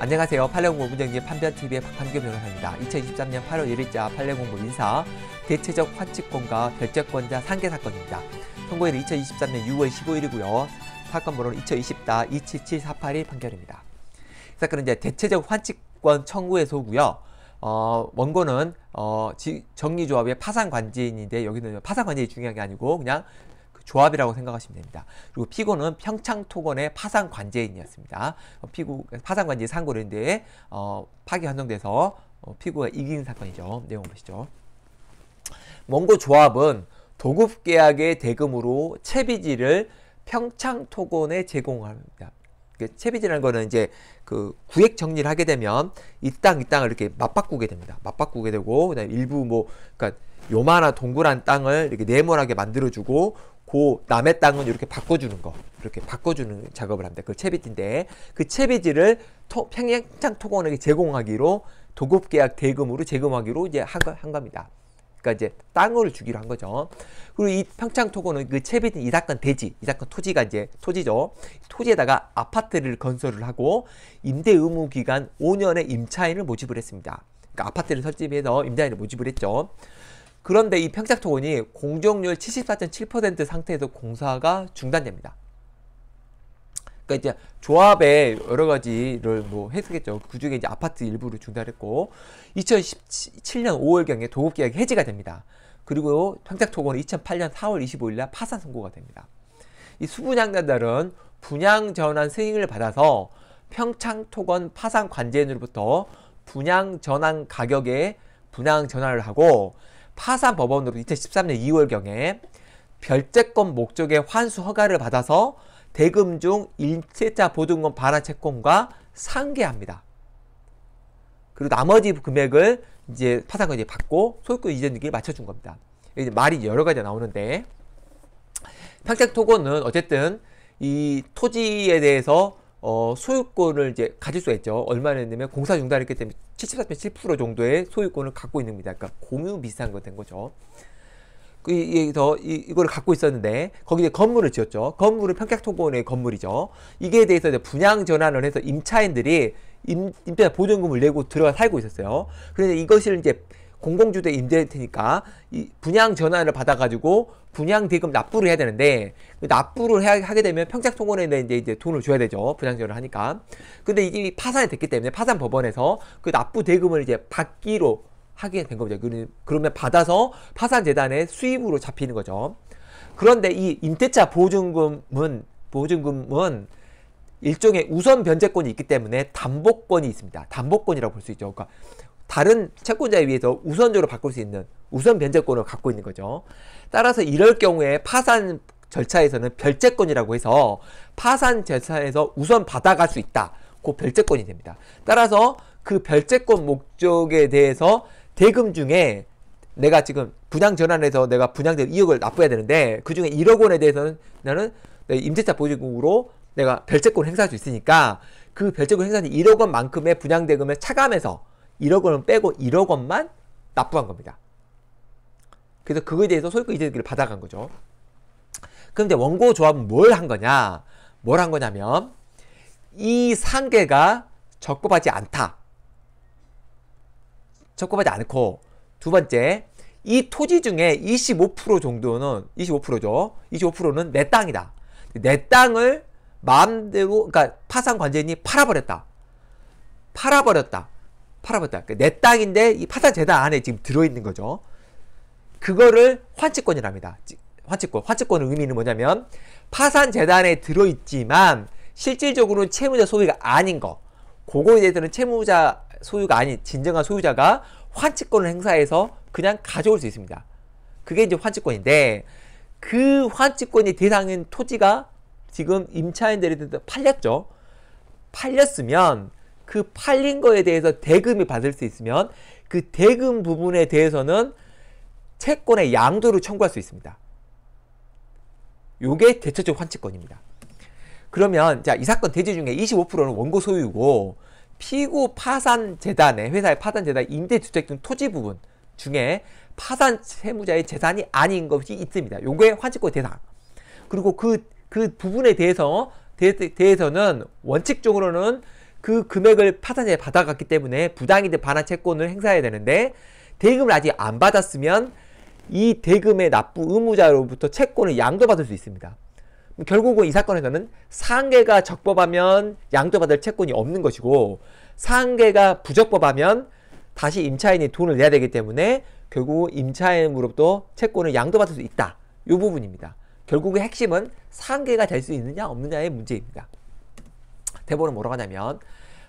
안녕하세요. 팔례공부부정기판별 t v 의 박한규 변호사입니다. 2023년 8월 1일자 팔례공부 인사 대체적 환칙권과 결재권자 상계 사건입니다. 선고일은 2023년 6월 15일이고요. 사건 번호는 2020다 277482 판결입니다. 이 사건은 이제 대체적 환칙권 청구해소고요. 어, 원고는 어, 정리조합의 파산관지인인데 여기는 파산관지인이 중요한 게 아니고 그냥 조합이라고 생각하시면 됩니다. 그리고 피고는 평창토건의 파산 관제인이었습니다. 어, 피고 파산 관제 상고인데 어, 파기 한정돼서 어, 피고가 이긴 사건이죠. 내용 보시죠. 원고 조합은 도급 계약의 대금으로 채비지를 평창토건에 제공합니다. 그 채비지라는 거는 이제 그 구획 정리를 하게 되면 이 땅 이 땅을 이렇게 맞바꾸게 됩니다. 맞바꾸게 되고 그다음 일부 뭐그니까 요만한 동그란 땅을 이렇게 네모나게 만들어주고 그 남의 땅은 이렇게 바꿔주는 거 이렇게 바꿔주는 작업을 합니다. 그 채비지인데 그 채비지를 토, 평양장 토건에게 제공하기로 도급계약 대금으로 제공하기로 이제 한, 한 겁니다. 그니까 이제 땅을 주기로 한 거죠. 그리고 이 평창토건은 그 채비진 이사건 대지, 이사건 토지가 이제 토지죠. 토지에다가 아파트를 건설을 하고 임대 의무 기간 5년의 임차인을 모집을 했습니다. 그러니까 아파트를 설치해서 임차인을 모집을 했죠. 그런데 이 평착토건이 공정률 74.7% 상태에서 공사가 중단됩니다. 그러니까 이제 조합의 여러 가지를 뭐 했었겠죠. 그 중에 이제 아파트 일부를 중단했고 2017년 5월경에 도급 계약이 해지가 됩니다. 그리고 평착토건은 2008년 4월 25일 날 파산 선고가 됩니다. 이 수분양단들은 분양 전환 승인을 받아서 평창토건 파산 관제인으로부터 분양 전환 가격에 분양 전환을 하고 파산 법원으로 2013년 2월경에 별채권 목적의 환수 허가를 받아서 대금 중 임대차 보증금 반환 채권과 상계합니다. 그리고 나머지 금액을 이제 파산권 이 받고 소유권 이전등기 맞춰준 겁니다. 이제 말이 여러 가지 나오는데 평택토건은 어쨌든 이 토지에 대해서 어, 소유권을 이제 가질 수가 있죠. 얼마나 했냐면 공사 중단했기 때문에 74.7% 정도의 소유권을 갖고 있는 겁니다. 그러니까 공유 비슷한 거 된 거죠. 그, 이이이를 갖고 있었는데 거기에 건물을 지었죠. 건물은 평택토건의 건물이죠. 이게 대해서 이제 분양 전환을 해서 임차인들이 임, 임대 보증금을 내고 들어가 살고 있었어요. 그래서 이것을 이제 공공주도 임대할 테니까 이 분양 전환을 받아가지고 분양 대금 납부를 해야 되는데 그 납부를 하게 되면 평택통원에 이제, 이제 돈을 줘야 되죠 분양 전환을 하니까 근데 이게 파산이 됐기 때문에 파산 법원에서 그 납부 대금을 이제 받기로 하게 된 겁니다. 그러면 받아서 파산재단의 수입으로 잡히는 거죠. 그런데 이 임대차 보증금은, 보증금은 일종의 우선 변제권이 있기 때문에 담보권이 있습니다. 담보권이라고 볼 수 있죠. 그러니까 다른 채권자에 비해서 우선적으로 바꿀 수 있는 우선 변제권을 갖고 있는 거죠. 따라서 이럴 경우에 파산 절차에서는 별제권이라고 해서 파산 절차에서 우선 받아갈 수 있다. 그 별제권이 됩니다. 따라서 그 별제권 목적에 대해서 대금 중에 내가 지금 분양 전환해서 내가 분양대 2억을 납부해야 되는데 그 중에 1억 원에 대해서는 나는 임대차 보증금으로 내가 별제권 행사할 수 있으니까 그 별제권 행사는 1억 원만큼의 분양대금을 차감해서 1억 원은 빼고 1억 원만 납부한 겁니다. 그래서 그거에 대해서 소유권 이자득을 받아간 거죠. 그런데 원고 조합은 뭘 한 거냐? 뭘 한 거냐면 이 상계가 적법하지 않다. 적법하지 않고 두 번째 이 토지 중에 25% 정도는 25%죠. 25%는 내 땅이다. 내 땅을 마음대로 그러니까 파산 관제인이 팔아버렸다. 팔아버렸다. 팔아봤다. 그러니까 내 땅인데 이 파산재단 안에 지금 들어있는 거죠. 그거를 환치권이랍니다. 환치권. 환치권의 의미는 뭐냐면 파산재단에 들어있지만 실질적으로 채무자 소유가 아닌 거. 그거에 대해서는 채무자 소유가 아닌 진정한 소유자가 환치권을 행사해서 그냥 가져올 수 있습니다. 그게 이제 환치권인데 그 환치권이 대상인 토지가 지금 임차인들한테 팔렸죠. 팔렸으면 그 팔린 거에 대해서 대금이 받을 수 있으면 그 대금 부분에 대해서는 채권의 양도를 청구할 수 있습니다. 요게 대체적 환치권입니다. 그러면 자, 이 사건 대지 중에 25%는 원고 소유고 피고 파산 재단의 회사의 파산 재단 임대 주택 등 토지 부분 중에 파산 채무자의 재산이 아닌 것이 있습니다. 요게 환치권 대상. 그리고 그그 그 부분에 대해서 대, 대해서는 원칙적으로는 그 금액을 파산에 받아갔기 때문에 부당이득 반환 채권을 행사해야 되는데 대금을 아직 안 받았으면 이 대금의 납부 의무자로부터 채권을 양도받을 수 있습니다. 결국은 이 사건에서는 상계가 적법하면 양도받을 채권이 없는 것이고 상계가 부적법하면 다시 임차인이 돈을 내야 되기 때문에 결국 임차인으로부터 채권을 양도받을 수 있다. 이 부분입니다. 결국의 핵심은 상계가 될 수 있느냐 없느냐의 문제입니다. 대본원은 뭐라고 하냐면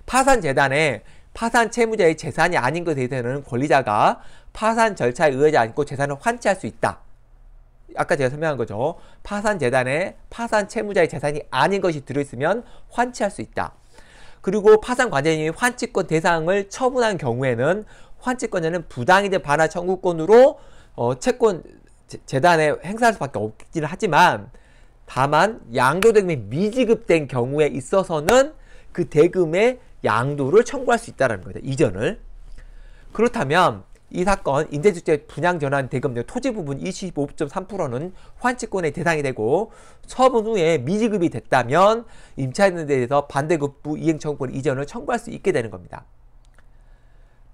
파산 재단에 파산 채무자의 재산이 아닌 것에 대해서는 권리자가 파산 절차에 의하지 않고 재산을 환치할 수 있다. 아까 제가 설명한 거죠. 파산 재단에 파산 채무자의 재산이 아닌 것이 들어있으면 환치할 수 있다. 그리고 파산 관제인이 환치권 대상을 처분한 경우에는 환치권자는 부당이득 반환 청구권으로 어, 채권 재단에 행사할 수밖에 없기는 하지만 다만 양도 대금이 미지급된 경우에 있어서는 그 대금의 양도를 청구할 수 있다는 거죠. 이전을. 그렇다면 이 사건 임대주택 분양 전환 대금 토지 부분 25.3%는 환치권의 대상이 되고 처분 후에 미지급이 됐다면 임차인에 대해서 반대급부 이행 청구권 이전을 청구할 수 있게 되는 겁니다.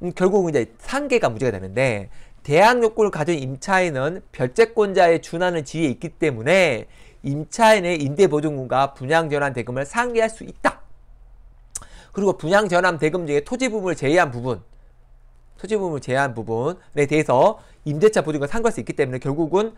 음, 결국 이제 상계가 문제가 되는데 대항 요구를 가진 임차인은 별채권자의 준하는 지위에 있기 때문에 임차인의 임대보증금과 분양전환 대금을 상계할수 있다. 그리고 분양전환 대금 중에 토지 부분을 제외한 부분, 토지 부분을 제외한 부분에 대해서 임대차 보증금 상각할 수 있기 때문에 결국은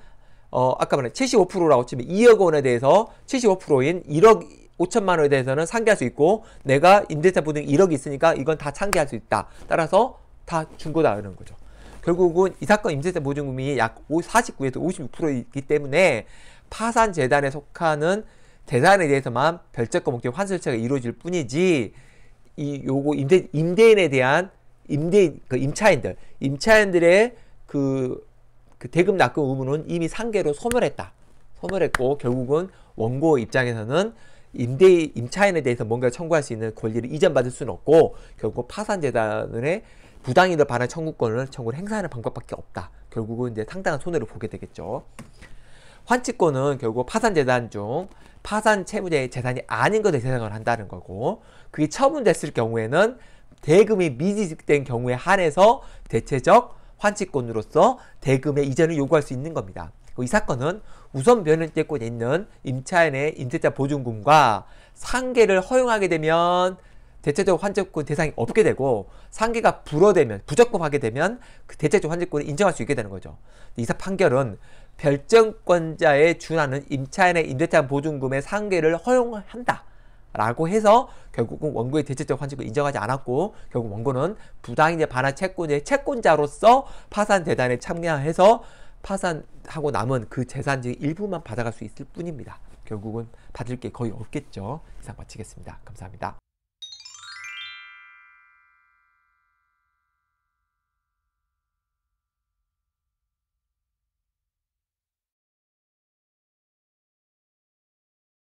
어, 아까 말한 75%라고 치면 2억 원에 대해서 75%인 1억 5천만 원에 대해서는 상계할수 있고 내가 임대차 보증 금 1억이 있으니까 이건 다상계할수 있다. 따라서 다 중고다 이런 거죠. 결국은 이 사건 임대차 보증금이 약 49에서 56%이기 때문에 파산 재단에 속하는 재산에 대해서만 별채권 목적 환수절차가 이루어질 뿐이지 이 요거 임대 임대인에 대한 임대인 그 임차인들 임차인들의 그, 그 대금 납금 의무는 이미 상계로 소멸했다. 소멸했고 결국은 원고 입장에서는 임대 임차인에 대해서 뭔가 청구할 수 있는 권리를 이전받을 수는 없고 결국 파산 재단의 부당이득 반환 청구권을 청구를 행사하는 방법밖에 없다. 결국은 이제 상당한 손해를 보게 되겠죠. 환치권은 결국 파산재단 중 파산 채무자의 재산이 아닌 것에 대상을 한다는 거고 그게 처분됐을 경우에는 대금이 미지직된 경우에 한해서 대체적 환치권으로서 대금의 이전을 요구할 수 있는 겁니다. 이 사건은 우선 변형제권에 있는 임차인의 임대차 보증금과 상계를 허용하게 되면 대체적 환적권 대상이 없게 되고 상계가 불어되면 부적법하게 되면 그 대체적 환적권을 인정할 수 있게 되는 거죠. 이사 판결은 별정권자에 준하는 임차인의 임대차 보증금의 상계를 허용한다. 라고 해서 결국은 원고의 대체적 환징을 인정하지 않았고 결국 원고는 부당이제 반환 채권자의 채권자로서 파산 대단에 참여해서 파산하고 남은 그 재산 중 일부만 받아갈 수 있을 뿐입니다. 결국은 받을 게 거의 없겠죠. 이상 마치겠습니다. 감사합니다.